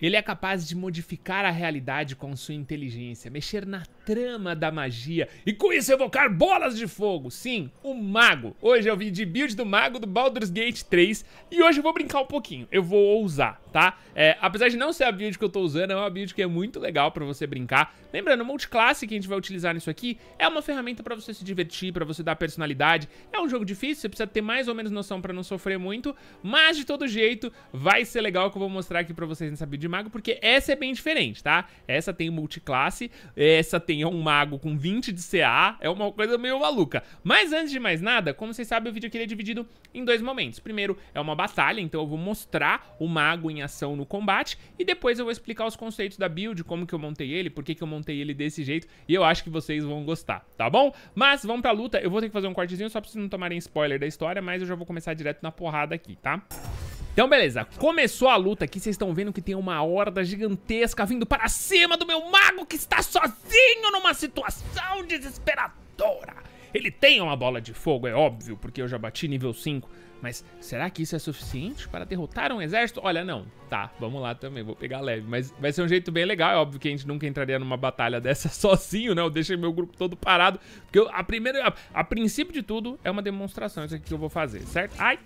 Ele é capaz de modificar a realidade com sua inteligência, mexer na trama da magia e com isso evocar bolas de fogo. Sim, o mago. Hoje eu vim de build do mago do Baldur's Gate 3 e hoje eu vou brincar um pouquinho. Eu vou ousar, tá? É, apesar de não ser a build que eu tô usando, é uma build que é muito legal pra você brincar. Lembrando, o multiclasse que a gente vai utilizar nisso aqui é uma ferramenta pra você se divertir, pra você dar personalidade. É um jogo difícil, você precisa ter mais ou menos noção pra não sofrer muito, mas de todo jeito vai ser legal que eu vou mostrar aqui pra vocês nessa build de mago, porque essa é bem diferente, tá? Essa tem multiclasse, essa tem é um mago com 20 de CA, é uma coisa meio maluca. Mas antes de mais nada, como vocês sabem, o vídeo aqui é dividido em dois momentos. Primeiro é uma batalha, então eu vou mostrar o mago em ação no combate, e depois eu vou explicar os conceitos da build, como que eu montei ele, por que que eu montei ele desse jeito, e eu acho que vocês vão gostar, tá bom? Mas vamos pra luta, eu vou ter que fazer um cortezinho só pra vocês não tomarem spoiler da história, mas eu já vou começar direto na porrada aqui, tá? Música então, beleza. Começou a luta aqui. Vocês estão vendo que tem uma horda gigantesca vindo para cima do meu mago que está sozinho numa situação desesperadora. Ele tem uma bola de fogo, é óbvio, porque eu já bati nível 5. Mas será que isso é suficiente para derrotar um exército? Olha, não. Tá, vamos lá também, vou pegar leve. Mas vai ser um jeito bem legal, é óbvio que a gente nunca entraria numa batalha dessa sozinho, né? Eu deixei meu grupo todo parado. Porque eu, a primeira, a, a princípio de tudo, é uma demonstração isso aqui que eu vou fazer, certo? Ai!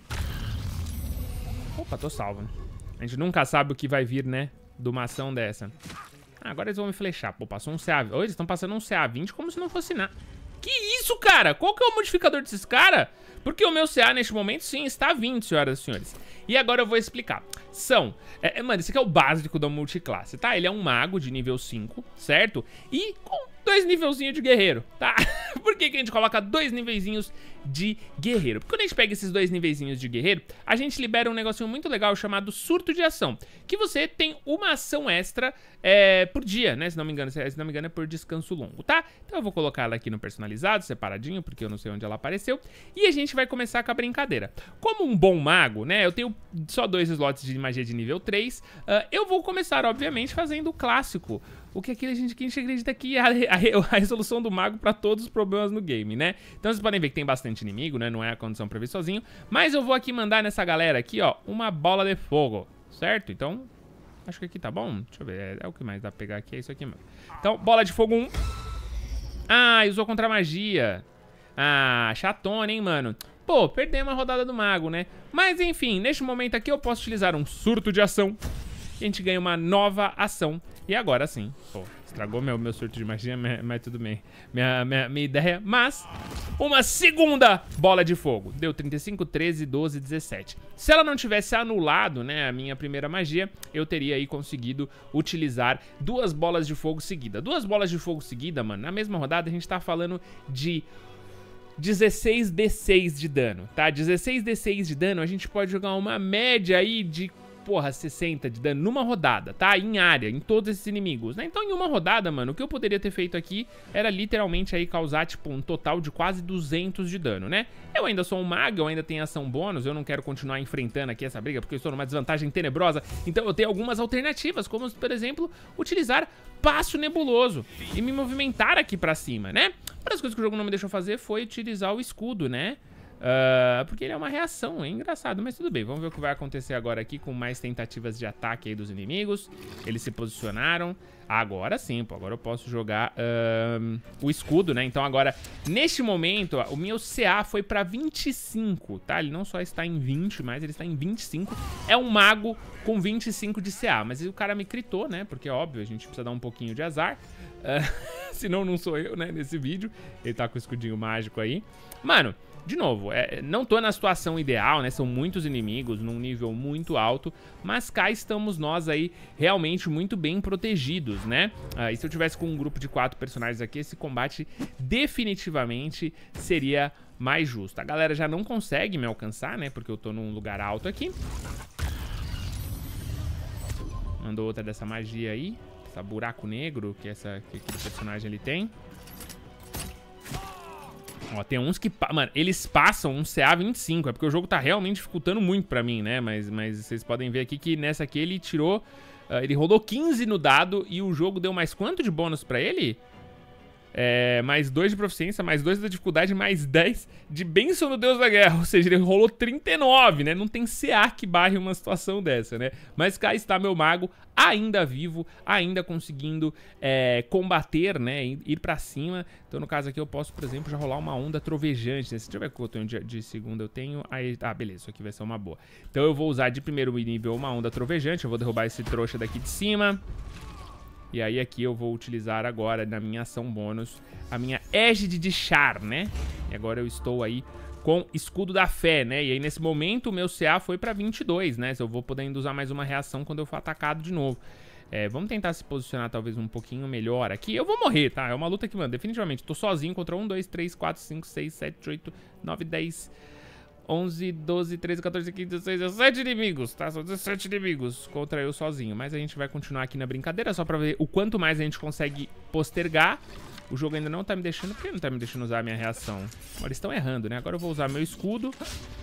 Opa, tô salvo. Né? A gente nunca sabe o que vai vir, né? De uma ação dessa. Ah, agora eles vão me flechar. Pô, passou um CA... Oh, eles estão passando um CA20 como se não fosse nada. Que isso, cara? Qual que é o modificador desses caras? Porque o meu CA, neste momento, sim, está 20, senhoras e senhores. E agora eu vou explicar. São... É, é, mano, esse aqui é o básico da multiclasse, tá? Ele é um mago de nível 5, certo? E com dois nivelzinhos de guerreiro, tá? Por que, que a gente coloca dois nivelzinhos de guerreiro? Porque quando a gente pega esses dois nivelzinhos de guerreiro, a gente libera um negocinho muito legal chamado surto de ação, que você tem uma ação extra é, por dia, né? Se não me engano, se não me engano é por descanso longo, tá? Então eu vou colocar ela aqui no personalizado, separadinho, porque eu não sei onde ela apareceu, e a gente vai começar com a brincadeira. Como um bom mago, né? Eu tenho só dois slots de magia de nível 3. Uh, ah, eu vou começar, obviamente, fazendo o clássico. O que aqui a gente, que a gente acredita que é a, a, a resolução do mago para todos os problemas no game, né? Então vocês podem ver que tem bastante inimigo, né? Não é a condição pra ver sozinho. Mas eu vou aqui mandar nessa galera aqui, ó, uma bola de fogo, certo? Então, acho que aqui tá bom. Deixa eu ver, é, é o que mais dá pra pegar aqui, é isso aqui mesmo. Então, bola de fogo 1. Um. Ah, usou contra magia. Ah, chatona, hein, mano? Pô, perdemos a rodada do mago, né? Mas enfim, neste momento aqui eu posso utilizar um surto de ação. E a gente ganha uma nova ação. E agora sim. Pô, estragou meu, meu surto de magia, mas tudo bem. Minha, minha, minha ideia. Mas, uma segunda bola de fogo. Deu 35, 13, 12, 17. Se ela não tivesse anulado, né, a minha primeira magia, eu teria aí conseguido utilizar duas bolas de fogo seguida. Duas bolas de fogo seguida, mano, na mesma rodada a gente tá falando de 16d6 de dano, tá? 16d6 de dano, a gente pode jogar uma média aí de porra, 60 de dano numa rodada, tá? Em área, em todos esses inimigos, né? Então em uma rodada, mano, o que eu poderia ter feito aqui era literalmente aí causar, tipo, um total de quase 200 de dano, né? Eu ainda sou um mago, eu ainda tenho ação bônus, eu não quero continuar enfrentando aqui essa briga porque eu estou numa desvantagem tenebrosa, então eu tenho algumas alternativas, como, por exemplo, utilizar passo nebuloso e me movimentar aqui pra cima, né? Uma das coisas que o jogo não me deixou fazer foi utilizar o escudo, né? Uh, porque ele é uma reação, é engraçado, mas tudo bem. Vamos ver o que vai acontecer agora aqui com mais tentativas de ataque aí dos inimigos. Eles se posicionaram. Agora sim, pô, agora eu posso jogar uh, o escudo, né? Então agora, neste momento, ó, o meu CA foi pra 25, tá? Ele não só está em 20, mas ele está em 25. É um mago com 25 de CA, mas o cara me critou, né? Porque, óbvio, a gente precisa dar um pouquinho de azar. Ah, uh, senão não sou eu, né, nesse vídeo. Ele tá com o escudinho mágico aí. Mano de novo, é, não tô na situação ideal, né? São muitos inimigos num nível muito alto, mas cá estamos nós aí realmente muito bem protegidos, né? Ah, e se eu tivesse com um grupo de quatro personagens aqui, esse combate definitivamente seria mais justo. A galera já não consegue me alcançar, né? Porque eu tô num lugar alto aqui. Mandou outra dessa magia aí. Essa buraco negro que, essa, que aquele personagem ele tem. Ó, tem uns que... Mano, eles passam um CA25. É porque o jogo tá realmente dificultando muito pra mim, né? Mas, mas vocês podem ver aqui que nessa aqui ele tirou... Uh, ele rolou 15 no dado e o jogo deu mais quanto de bônus pra ele? É, mais 2 de proficiência, mais 2 da dificuldade, mais 10 de bênção do Deus da Guerra. Ou seja, ele rolou 39, né? Não tem CA que barre uma situação dessa, né? Mas cá está meu mago, ainda vivo, ainda conseguindo é, combater, né? Ir para cima. Então, no caso aqui, eu posso, por exemplo, já rolar uma onda trovejante, né? Se tiver que eu tenho de, de segunda eu tenho. Aí, ah, beleza, isso aqui vai ser uma boa. Então, eu vou usar de primeiro nível uma onda trovejante. Eu vou derrubar esse trouxa daqui de cima. E aí aqui eu vou utilizar agora na minha ação bônus a minha égide de char, né? E agora eu estou aí com escudo da fé, né? E aí nesse momento o meu CA foi pra 22, né? Eu vou podendo usar mais uma reação quando eu for atacado de novo. É, vamos tentar se posicionar talvez um pouquinho melhor aqui. Eu vou morrer, tá? É uma luta que, mano, definitivamente. Tô sozinho contra 1, 2, 3, 4, 5, 6, 7, 8, 9, 10... 11, 12, 13, 14, 15, 16, 17 inimigos, tá? São 17 inimigos contra eu sozinho. Mas a gente vai continuar aqui na brincadeira só pra ver o quanto mais a gente consegue postergar. O jogo ainda não tá me deixando... Por que não tá me deixando usar a minha reação? Agora estão errando, né? Agora eu vou usar meu escudo.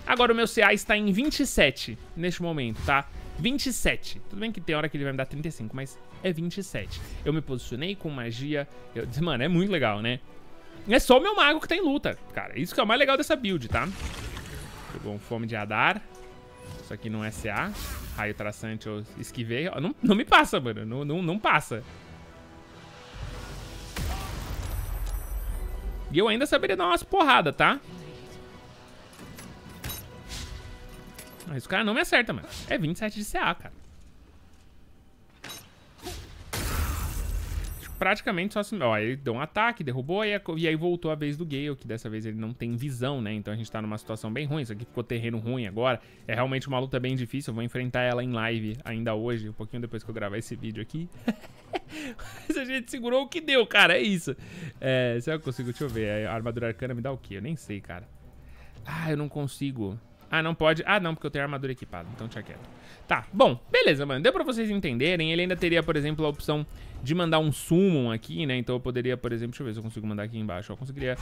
Agora o meu CA está em 27 neste momento, tá? 27. Tudo bem que tem hora que ele vai me dar 35, mas é 27. Eu me posicionei com magia. Eu... Mano, é muito legal, né? É só o meu mago que tá em luta, cara. Isso que é o mais legal dessa build, tá? Tá? Pegou um fome de radar. Isso aqui não é CA. Raio traçante eu esquivei. Não, não me passa, mano. Não, não, não passa. E eu ainda saberia dar umas porradas, tá? Mas o cara não me acerta, mano. É 27 de CA, cara. praticamente só se. Assim, ó, ele deu um ataque, derrubou, e, aí voltou a vez do Gale, que dessa vez ele não tem visão, né? Então a gente tá numa situação bem ruim. Isso aqui ficou terreno ruim agora. É realmente uma luta bem difícil. Eu vou enfrentar ela em live ainda hoje, um pouquinho depois que eu gravar esse vídeo aqui. Mas a gente segurou o que deu, cara. É isso. É, será que eu consigo? Deixa eu ver. A armadura arcana me dá o quê? Eu nem sei, cara. Ah, eu não consigo. Ah, não pode. Ah, não, porque eu tenho armadura equipada. Então tinha quieto. Tá, bom. Beleza, mano. Deu pra vocês entenderem. Ele ainda teria, por exemplo, a opção de mandar um summon aqui, né? Então eu poderia, por exemplo... Deixa eu ver se eu consigo mandar aqui embaixo. Eu conseguiria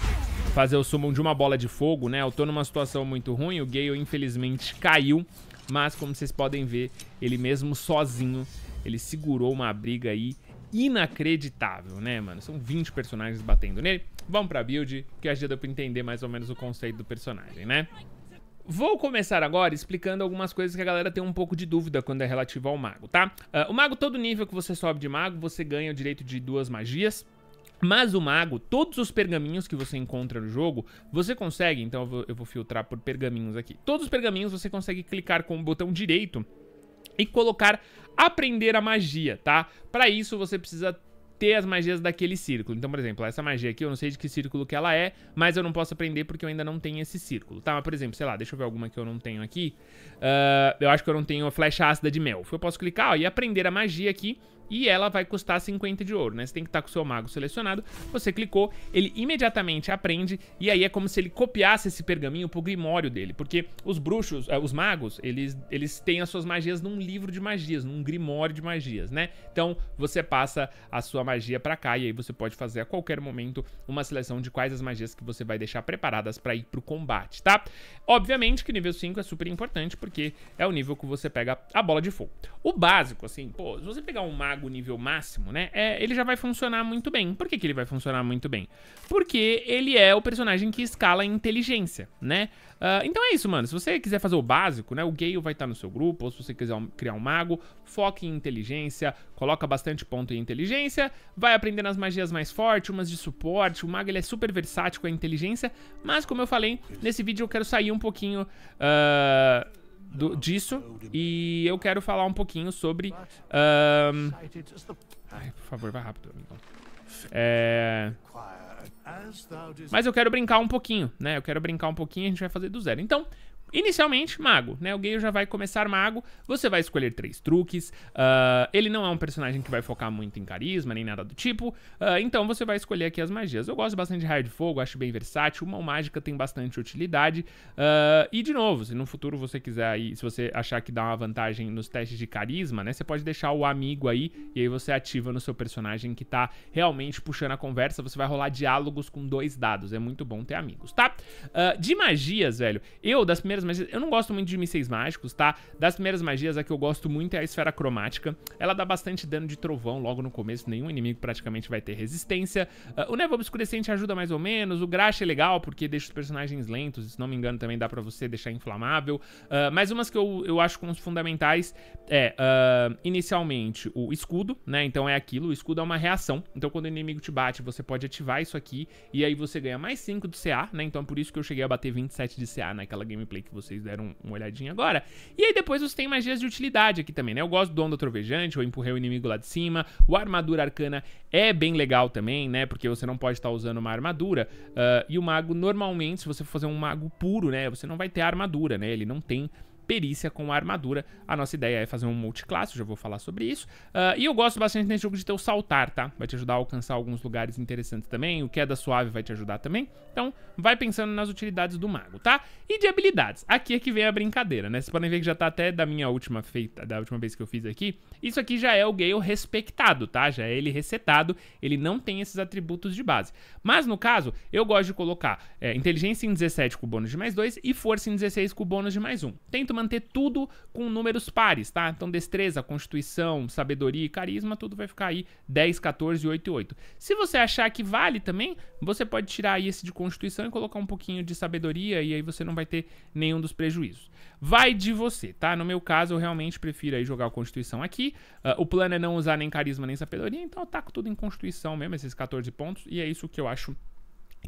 fazer o summon de uma bola de fogo, né? Eu tô numa situação muito ruim. O Gale, infelizmente, caiu. Mas, como vocês podem ver, ele mesmo sozinho, ele segurou uma briga aí inacreditável, né, mano? São 20 personagens batendo nele. Vamos pra build, que ajuda pra entender mais ou menos o conceito do personagem, né? Vou começar agora explicando algumas coisas que a galera tem um pouco de dúvida quando é relativo ao mago, tá? Uh, o mago, todo nível que você sobe de mago, você ganha o direito de duas magias. Mas o mago, todos os pergaminhos que você encontra no jogo, você consegue, então eu vou, eu vou filtrar por pergaminhos aqui. Todos os pergaminhos você consegue clicar com o botão direito e colocar aprender a magia, tá? Para isso você precisa ter as magias daquele círculo. Então, por exemplo, essa magia aqui, eu não sei de que círculo que ela é, mas eu não posso aprender porque eu ainda não tenho esse círculo. Tá, mas por exemplo, sei lá, deixa eu ver alguma que eu não tenho aqui. Uh, eu acho que eu não tenho a flecha ácida de mel. Eu posso clicar ó, e aprender a magia aqui e ela vai custar 50 de ouro, né? Você tem que estar tá com o seu mago selecionado, você clicou, ele imediatamente aprende, e aí é como se ele copiasse esse pergaminho pro grimório dele, porque os bruxos, eh, os magos, eles, eles têm as suas magias num livro de magias, num grimório de magias, né? Então você passa a sua magia pra cá, e aí você pode fazer a qualquer momento uma seleção de quais as magias que você vai deixar preparadas pra ir pro combate, tá? Obviamente que nível 5 é super importante, porque é o nível que você pega a bola de fogo. O básico, assim, pô, se você pegar um mago paga o nível máximo, né? É, ele já vai funcionar muito bem. Por que, que ele vai funcionar muito bem? Porque ele é o personagem que escala a inteligência, né? Uh, então é isso, mano. Se você quiser fazer o básico, né? O Gale vai estar tá no seu grupo, ou se você quiser um, criar um mago, foque em inteligência, coloca bastante ponto em inteligência, vai aprendendo as magias mais fortes, umas de suporte. O mago ele é super versátil com a inteligência, mas como eu falei, nesse vídeo eu quero sair um pouquinho uh, do, disso e eu quero falar um pouquinho sobre... Um... Ai, por favor, vai rápido, É... Mas eu quero brincar um pouquinho, né? Eu quero brincar um pouquinho e a gente vai fazer do zero. Então, Inicialmente, mago, né? O Gale já vai começar mago, você vai escolher três truques, uh, ele não é um personagem que vai focar muito em carisma, nem nada do tipo, uh, então você vai escolher aqui as magias. Eu gosto bastante de raio de fogo, acho bem versátil, Uma mágica tem bastante utilidade, uh, e de novo, se no futuro você quiser aí, se você achar que dá uma vantagem nos testes de carisma, né? Você pode deixar o amigo aí, e aí você ativa no seu personagem que tá realmente puxando a conversa, você vai rolar diálogos com dois dados, é muito bom ter amigos, tá? de magias, velho, eu das primeiras primeiras magias, eu não gosto muito de mísseis mágicos, tá? Das primeiras magias, a que eu gosto muito é a esfera cromática. Ela dá bastante dano de trovão logo no começo, nenhum inimigo praticamente vai ter resistência. Uh, o Nevo Obscurecente ajuda mais ou menos, o Graxa é legal porque deixa os personagens lentos, se não me engano também dá pra você deixar inflamável. Uh, mas umas que eu, eu acho como fundamentais é, uh, inicialmente, o escudo, né? Então é aquilo, o escudo é uma reação. Então quando o inimigo te bate, você pode ativar isso aqui e aí você ganha mais 5 do CA, né? Então é por isso que eu cheguei a bater 27 de CA naquela gameplay que que vocês deram uma olhadinha agora. E aí depois você tem magias de utilidade aqui também, né? Eu gosto do Onda Trovejante, ou empurrei o inimigo lá de cima. O Armadura Arcana é bem legal também, né? Porque você não pode estar usando uma armadura. Uh, e o mago, normalmente, se você for fazer um mago puro, né? Você não vai ter armadura, né? Ele não tem perícia com armadura. A nossa ideia é fazer um multiclasse, já vou falar sobre isso. Uh, e eu gosto bastante nesse jogo de ter o saltar, tá? Vai te ajudar a alcançar alguns lugares interessantes também, o queda suave vai te ajudar também. Então, vai pensando nas utilidades do mago, tá? E de habilidades. Aqui é que vem a brincadeira, né? Vocês podem ver que já tá até da minha última feita, da última vez que eu fiz aqui. Isso aqui já é o Gale respeitado, tá? Já é ele resetado, ele não tem esses atributos de base. Mas no caso, eu gosto de colocar é, inteligência em 17 com bônus de mais 2 e força em 16 com bônus de mais 1. Tento manter tudo com números pares, tá? Então, destreza, constituição, sabedoria e carisma, tudo vai ficar aí 10, 14, 8 e 8. Se você achar que vale também, você pode tirar aí esse de constituição e colocar um pouquinho de sabedoria e aí você não vai ter nenhum dos prejuízos. Vai de você, tá? No meu caso, eu realmente prefiro aí jogar a constituição aqui. Uh, o plano é não usar nem carisma nem sabedoria, então eu taco tudo em constituição mesmo, esses 14 pontos, e é isso que eu acho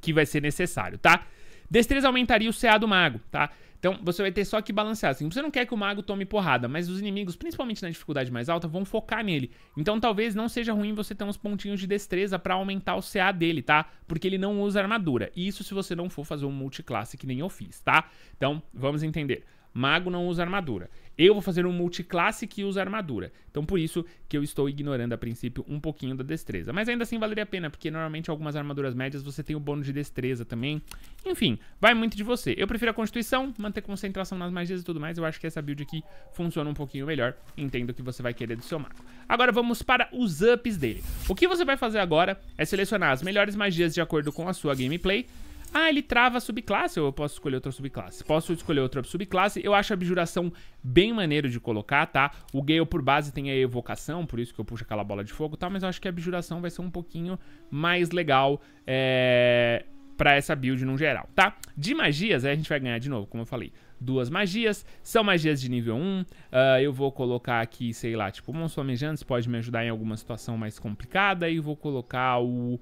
que vai ser necessário, tá? Destreza aumentaria o CA do mago, tá? Então você vai ter só que balancear. Assim, você não quer que o mago tome porrada, mas os inimigos, principalmente na dificuldade mais alta, vão focar nele. Então talvez não seja ruim você ter uns pontinhos de destreza para aumentar o CA dele, tá? Porque ele não usa armadura. E Isso se você não for fazer um multiclasse que nem eu fiz, tá? Então vamos entender. Mago não usa armadura. Eu vou fazer um multiclasse que usa armadura. Então, por isso que eu estou ignorando a princípio um pouquinho da destreza. Mas ainda assim valeria a pena, porque normalmente algumas armaduras médias você tem o bônus de destreza também. Enfim, vai muito de você. Eu prefiro a constituição, manter concentração nas magias e tudo mais. Eu acho que essa build aqui funciona um pouquinho melhor. Entendo o que você vai querer do seu mago. Agora vamos para os ups dele. O que você vai fazer agora é selecionar as melhores magias de acordo com a sua gameplay ah, ele trava a subclasse, ou eu posso escolher outra subclasse. Posso escolher outra subclasse. Eu acho a abjuração bem maneiro de colocar, tá? O Gale por base tem a evocação, por isso que eu puxo aquela bola de fogo e tá? tal, mas eu acho que a abjuração vai ser um pouquinho mais legal é, pra essa build no geral, tá? De magias, aí a gente vai ganhar de novo, como eu falei duas magias. São magias de nível 1. Uh, ah, eu vou colocar aqui, sei lá, tipo, Mons Flamejantes pode me ajudar em alguma situação mais complicada. E vou colocar o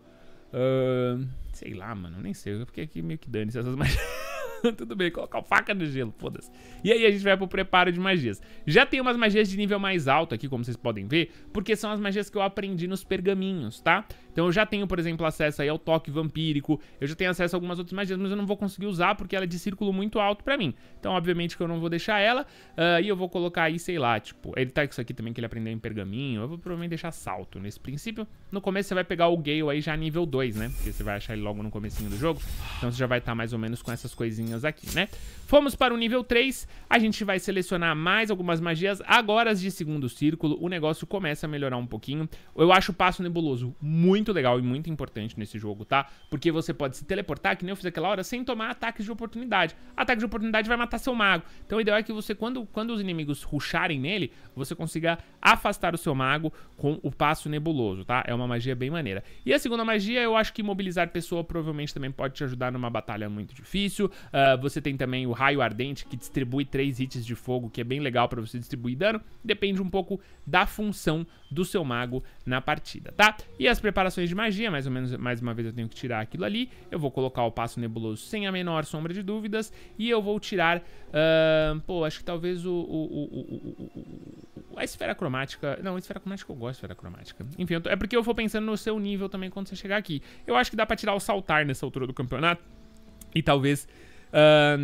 Uh, sei lá, mano, nem sei. Eu fiquei aqui meio que dane se essas magias. Tudo bem, colocar faca no gelo, foda-se. E aí a gente vai pro preparo de magias. Já tem umas magias de nível mais alto aqui, como vocês podem ver, porque são as magias que eu aprendi nos pergaminhos, tá? Então eu já tenho, por exemplo, acesso aí ao toque vampírico, eu já tenho acesso a algumas outras magias, mas eu não vou conseguir usar porque ela é de círculo muito alto pra mim. Então, obviamente que eu não vou deixar ela, uh, e eu vou colocar aí, sei lá, tipo, ele tá com isso aqui também que ele aprendeu em pergaminho, eu vou provavelmente deixar salto nesse princípio. No começo você vai pegar o Gale aí já nível 2, né? Porque você vai achar ele logo no comecinho do jogo, então você já vai estar tá mais ou menos com essas coisinhas magiazinhas aqui, né? Fomos para o nível 3, a gente vai selecionar mais algumas magias. Agora as de segundo círculo, o negócio começa a melhorar um pouquinho. Eu acho o passo nebuloso muito legal e muito importante nesse jogo, tá? Porque você pode se teleportar, que nem eu fiz aquela hora, sem tomar ataques de oportunidade. Ataque de oportunidade vai matar seu mago. Então o ideal é que você, quando, quando os inimigos rusharem nele, você consiga afastar o seu mago com o passo nebuloso, tá? É uma magia bem maneira. E a segunda magia, eu acho que mobilizar pessoa provavelmente também pode te ajudar numa batalha muito difícil. Ah, ah, você tem também o Raio Ardente, que distribui 3 hits de fogo, que é bem legal para você distribuir dano. Depende um pouco da função do seu mago na partida, tá? E as preparações de magia, mais ou menos, mais uma vez eu tenho que tirar aquilo ali. Eu vou colocar o Passo Nebuloso sem a menor sombra de dúvidas. E eu vou tirar, uh, pô, acho que talvez o, o, o, a Esfera Cromática... Não, a Esfera Cromática eu gosto de Esfera Cromática. Enfim, tô, é porque eu vou pensando no seu nível também quando você chegar aqui. Eu acho que dá pra tirar o Saltar nessa altura do campeonato. E talvez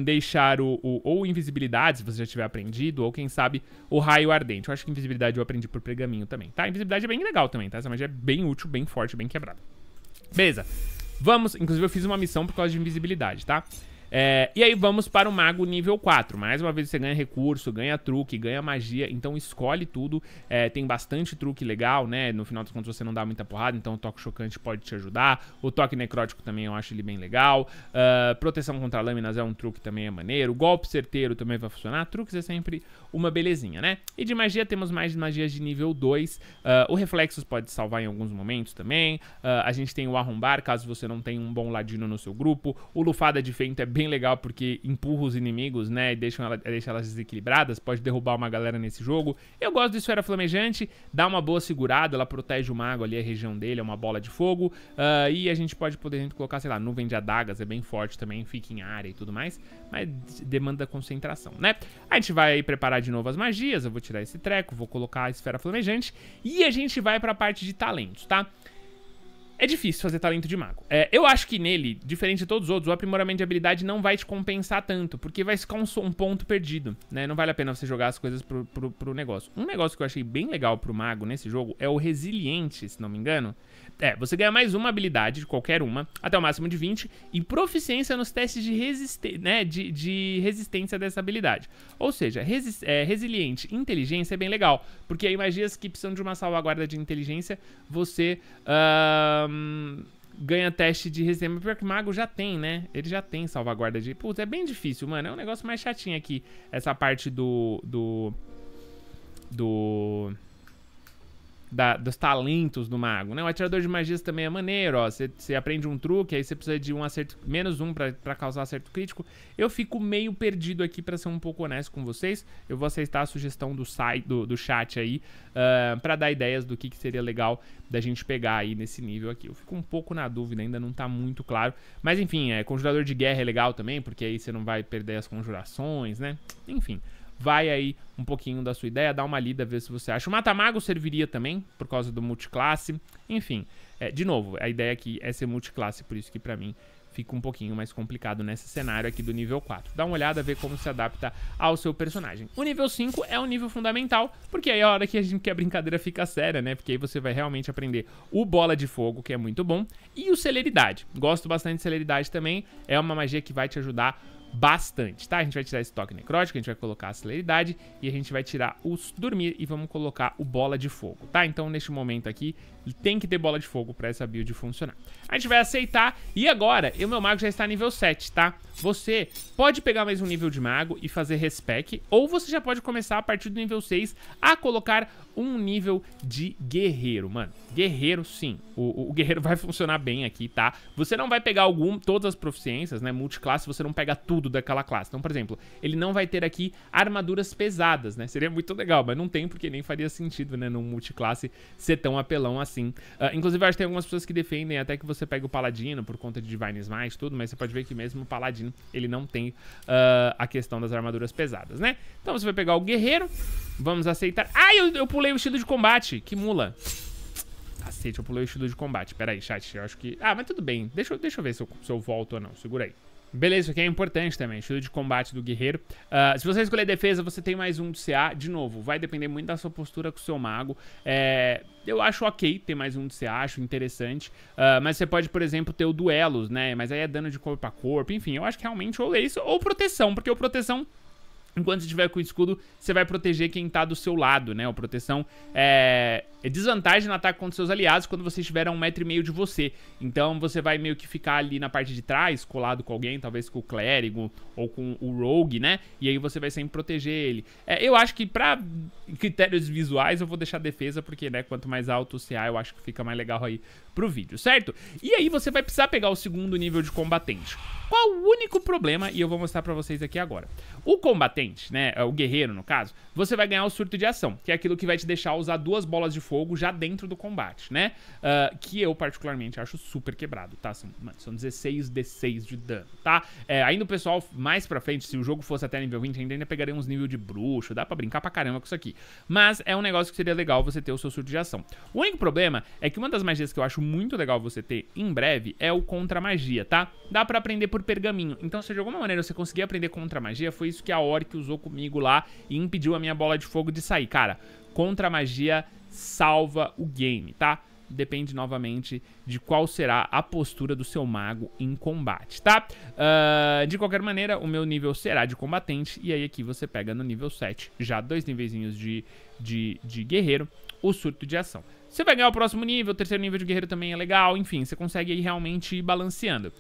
deixar o, o, ou invisibilidade, se você já tiver aprendido, ou quem sabe o raio ardente. Eu acho que invisibilidade eu aprendi por pergaminho também, tá? Invisibilidade é bem legal também, tá? Essa magia é bem útil, bem forte, bem quebrada. Beleza. Vamos, inclusive eu fiz uma missão por causa de invisibilidade, Tá? É, e aí vamos para o mago nível 4. Mais uma vez você ganha recurso, ganha truque, ganha magia, então escolhe tudo. É, tem bastante truque legal, né? No final das contas você não dá muita porrada, então o toque chocante pode te ajudar. O toque necrótico também eu acho ele bem legal. Uh, proteção contra lâminas é um truque também é maneiro. Golpe certeiro também vai funcionar. Truques é sempre uma belezinha, né? E de magia temos mais magias de nível 2. Uh, ah, o reflexos pode salvar em alguns momentos também. Uh, a gente tem o arrombar, caso você não tenha um bom ladino no seu grupo. O lufada de feito é bem legal porque empurra os inimigos, né? E deixa, ela, deixa elas desequilibradas, pode derrubar uma galera nesse jogo. Eu gosto de Esfera Flamejante, dá uma boa segurada, ela protege o mago ali, a região dele, é uma bola de fogo. Uh, e a gente pode, poder colocar, sei lá, nuvem de adagas, é bem forte também, fica em área e tudo mais. Mas demanda concentração, né? A gente vai preparar de novo as magias, eu vou tirar esse treco, vou colocar a Esfera Flamejante. E a gente vai pra parte de talentos, Tá? É difícil fazer talento de mago. É, eu acho que nele, diferente de todos os outros, o aprimoramento de habilidade não vai te compensar tanto, porque vai ficar um, um ponto perdido, né? Não vale a pena você jogar as coisas pro, pro, pro, negócio. Um negócio que eu achei bem legal pro mago nesse jogo é o resiliente, se não me engano. É, você ganha mais uma habilidade, qualquer uma, até o máximo de 20, e proficiência nos testes de, resiste né? de, de resistência dessa habilidade. Ou seja, resi é, resiliente, inteligência é bem legal, porque aí magias que precisam de uma salvaguarda de inteligência, você... Uh um, ganha teste de resistência. Pior que mago já tem, né? Ele já tem salvaguarda de... Putz, é bem difícil, mano. É um negócio mais chatinho aqui. Essa parte do... Do... Do da, dos talentos do mago, né? O atirador de magias também é maneiro, ó. Você aprende um truque, aí você precisa de um acerto, menos um para causar acerto crítico. Eu fico meio perdido aqui, para ser um pouco honesto com vocês. Eu vou aceitar a sugestão do site, do, do chat aí, uh, ah, para dar ideias do que, que seria legal da gente pegar aí nesse nível aqui. Eu fico um pouco na dúvida, ainda não tá muito claro. Mas enfim, é, conjurador de guerra é legal também, porque aí você não vai perder as conjurações, né? Enfim vai aí um pouquinho da sua ideia, dá uma lida, ver se você acha. O Matamago serviria também, por causa do multiclasse. Enfim, é, de novo, a ideia aqui é ser multiclasse, por isso que para mim fica um pouquinho mais complicado nesse cenário aqui do nível 4. Dá uma olhada, vê como se adapta ao seu personagem. O nível 5 é um nível fundamental, porque aí é a hora que a, gente, que a brincadeira fica séria, né? Porque aí você vai realmente aprender o Bola de Fogo, que é muito bom, e o Celeridade. Gosto bastante de Celeridade também, é uma magia que vai te ajudar bastante, tá? A gente vai tirar esse toque necrótico, a gente vai colocar a celeridade e a gente vai tirar os dormir e vamos colocar o bola de fogo, tá? Então neste momento aqui tem que ter bola de fogo pra essa build funcionar. A gente vai aceitar e agora o meu mago já está nível 7, tá? Você pode pegar mais um nível de mago e fazer respec ou você já pode começar a partir do nível 6 a colocar um nível de guerreiro, mano. Guerreiro sim, o, o guerreiro vai funcionar bem aqui, tá? Você não vai pegar algum, todas as proficiências, né? Multiclasse você não pega tudo tudo daquela classe. Então, por exemplo, ele não vai ter aqui armaduras pesadas, né? Seria muito legal, mas não tem porque nem faria sentido, né? Num multiclasse ser tão apelão assim. Uh, inclusive, eu acho que tem algumas pessoas que defendem até que você pega o Paladino por conta de Divine Smite e tudo, mas você pode ver que mesmo o Paladino, ele não tem uh, a questão das armaduras pesadas, né? Então você vai pegar o Guerreiro, vamos aceitar... Ai, eu, eu pulei o estilo de combate, que mula! Cacete, eu pulei o estilo de combate. Pera aí, chat, eu acho que... Ah, mas tudo bem. Deixa, eu, deixa eu ver se eu, se eu volto ou não. Segura aí. Beleza, isso aqui é importante também. Estilo de combate do guerreiro. Uh, se você escolher defesa, você tem mais um do CA. De novo, vai depender muito da sua postura com o seu mago. É, eu acho ok ter mais um do CA, acho interessante. Uh, mas você pode, por exemplo, ter o duelos, né? Mas aí é dano de corpo a corpo. Enfim, eu acho que realmente ou é isso ou proteção, porque o proteção Enquanto você estiver com o escudo, você vai proteger quem tá do seu lado, né? A proteção é, é desvantagem no ataque contra seus aliados quando você estiver a um metro e meio de você. Então você vai meio que ficar ali na parte de trás, colado com alguém, talvez com o clérigo ou com o rogue, né? E aí você vai sempre proteger ele. É, eu acho que pra critérios visuais eu vou deixar defesa, porque né, quanto mais alto o CA eu acho que fica mais legal aí pro vídeo, certo? E aí você vai precisar pegar o segundo nível de combatente. Qual o único problema? E eu vou mostrar para vocês aqui agora. O combatente, né, é o guerreiro no caso, você vai ganhar o surto de ação, que é aquilo que vai te deixar usar duas bolas de fogo já dentro do combate, né? Uh, que eu particularmente acho super quebrado, tá? São, mano, são 16 D6 de dano, tá? É, ainda o pessoal, mais pra frente, se o jogo fosse até nível 20, ainda, pegaria uns níveis de bruxo, dá pra brincar pra caramba com isso aqui. Mas é um negócio que seria legal você ter o seu surto de ação. O único problema é que uma das magias que eu acho muito legal você ter em breve é o contra-magia, tá? Dá pra aprender, por por pergaminho. Então, se de alguma maneira você conseguir aprender contra magia, foi isso que a Orc usou comigo lá e impediu a minha bola de fogo de sair. Cara, contra magia salva o game, tá? Depende novamente de qual será a postura do seu mago em combate, tá? Uh, de qualquer maneira, o meu nível será de combatente. E aí aqui você pega no nível 7, já dois nivezinhos de, de, de guerreiro, o surto de ação. Você vai ganhar o próximo nível, o terceiro nível de guerreiro também é legal, enfim, você consegue aí realmente ir balanceando.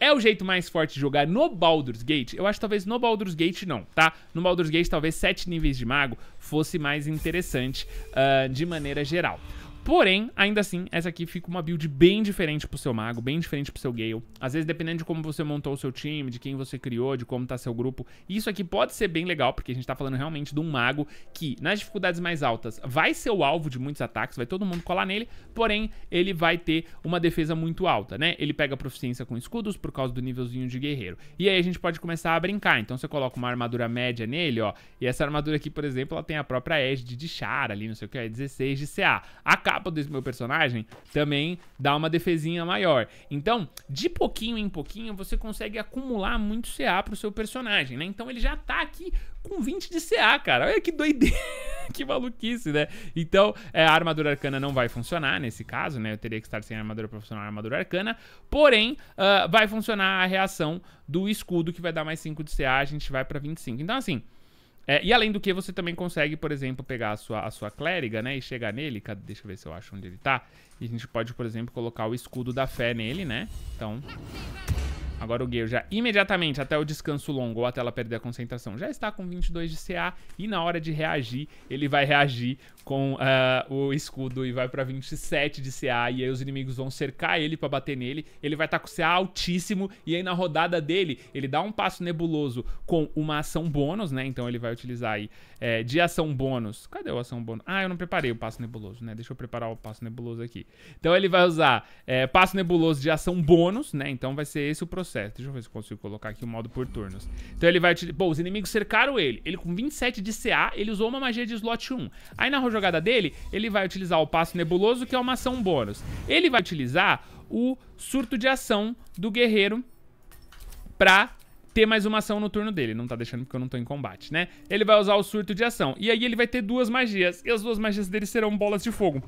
É o jeito mais forte de jogar no Baldur's Gate? Eu acho talvez no Baldur's Gate não, tá? No Baldur's Gate talvez sete níveis de mago fosse mais interessante uh, de maneira geral. Porém, ainda assim, essa aqui fica uma build bem diferente pro seu mago, bem diferente pro seu Gale. Às vezes, dependendo de como você montou o seu time, de quem você criou, de como tá seu grupo, isso aqui pode ser bem legal, porque a gente tá falando realmente de um mago que, nas dificuldades mais altas, vai ser o alvo de muitos ataques, vai todo mundo colar nele, porém, ele vai ter uma defesa muito alta, né? Ele pega proficiência com escudos por causa do nívelzinho de guerreiro. E aí a gente pode começar a brincar. Então você coloca uma armadura média nele, ó, e essa armadura aqui, por exemplo, ela tem a própria Edge de Char ali, não sei o que, é 16 de CA. Acaba mapa desse meu personagem também dá uma defesinha maior. Então, de pouquinho em pouquinho, você consegue acumular muito CA pro seu personagem, né? Então ele já tá aqui com 20 de CA, cara. Olha que doideira, que maluquice, né? Então, é, a armadura arcana não vai funcionar nesse caso, né? Eu teria que estar sem armadura para funcionar armadura arcana. Porém, uh, vai funcionar a reação do escudo, que vai dar mais 5 de CA, a gente vai para 25. Então, assim... É, e além do que, você também consegue, por exemplo, pegar a sua, a sua clériga, né? E chegar nele. Deixa eu ver se eu acho onde ele tá. E a gente pode, por exemplo, colocar o escudo da fé nele, né? Então... Agora o Gale já imediatamente até o descanso longo ou até ela perder a concentração já está com 22 de CA e na hora de reagir ele vai reagir com uh, o escudo e vai para 27 de CA. E aí os inimigos vão cercar ele para bater nele. Ele vai estar tá com CA altíssimo. E aí na rodada dele, ele dá um passo nebuloso com uma ação bônus, né? Então ele vai utilizar aí é, de ação bônus. Cadê o ação bônus? Ah, eu não preparei o passo nebuloso, né? Deixa eu preparar o passo nebuloso aqui. Então ele vai usar é, passo nebuloso de ação bônus, né? Então vai ser esse o processo. Deixa eu ver se consigo colocar aqui o modo por turnos. Então ele vai utilizar. Bom, os inimigos cercaram ele. Ele com 27 de CA, ele usou uma magia de slot 1. Aí na jogada dele, ele vai utilizar o passo nebuloso, que é uma ação bônus. Ele vai utilizar o surto de ação do guerreiro pra ter mais uma ação no turno dele. Não tá deixando porque eu não tô em combate, né? Ele vai usar o surto de ação. E aí ele vai ter duas magias. E as duas magias dele serão bolas de fogo.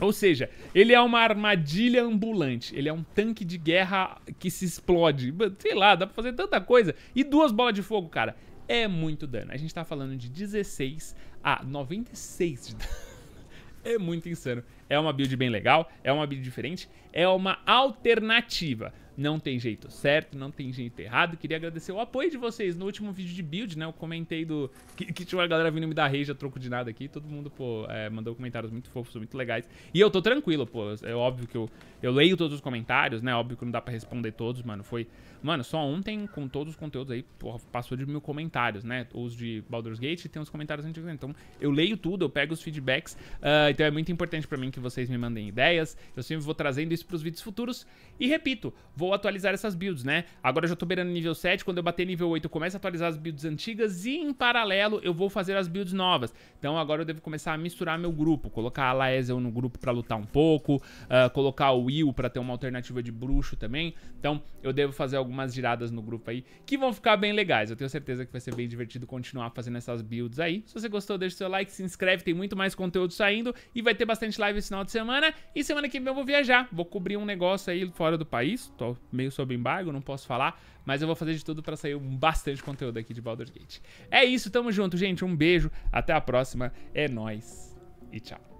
Ou seja, ele é uma armadilha ambulante. Ele é um tanque de guerra que se explode. Sei lá, dá pra fazer tanta coisa. E duas bolas de fogo, cara. É muito dano. A gente tá falando de 16 ah, 96 de É muito insano. É uma build bem legal, é uma build diferente, é uma alternativa. Não tem jeito certo, não tem jeito errado. Queria agradecer o apoio de vocês no último vídeo de build, né? Eu comentei do... Que, que tinha uma galera vindo me dar rage a troco de nada aqui. Todo mundo, pô, é, mandou comentários muito fofos, muito legais. E eu tô tranquilo, pô. É óbvio que eu, eu leio todos os comentários, né? Óbvio que não dá pra responder todos, mano. Foi Mano, só ontem, com todos os conteúdos aí, porra, passou de mil comentários, né? Os de Baldur's Gate tem os comentários antigos. Né? Então, eu leio tudo, eu pego os feedbacks. Uh, então, é muito importante para mim que vocês me mandem ideias. Eu sempre vou trazendo isso pros vídeos futuros. E repito, vou atualizar essas builds, né? Agora eu já tô beirando nível 7. Quando eu bater nível 8, eu começo a atualizar as builds antigas. E, em paralelo, eu vou fazer as builds novas. Então, agora eu devo começar a misturar meu grupo. Colocar a Laezel no grupo para lutar um pouco. Uh, colocar o Will para ter uma alternativa de bruxo também. Então, eu devo fazer algumas algumas giradas no grupo aí que vão ficar bem legais. Eu tenho certeza que vai ser bem divertido continuar fazendo essas builds aí. Se você gostou, deixa o seu like, se inscreve, tem muito mais conteúdo saindo e vai ter bastante live esse final de semana. E semana que vem eu vou viajar, vou cobrir um negócio aí fora do país, tô meio sob embargo, não posso falar, mas eu vou fazer de tudo para sair bastante conteúdo aqui de Baldur's Gate. É isso, tamo junto, gente, um beijo, até a próxima, é nós e tchau.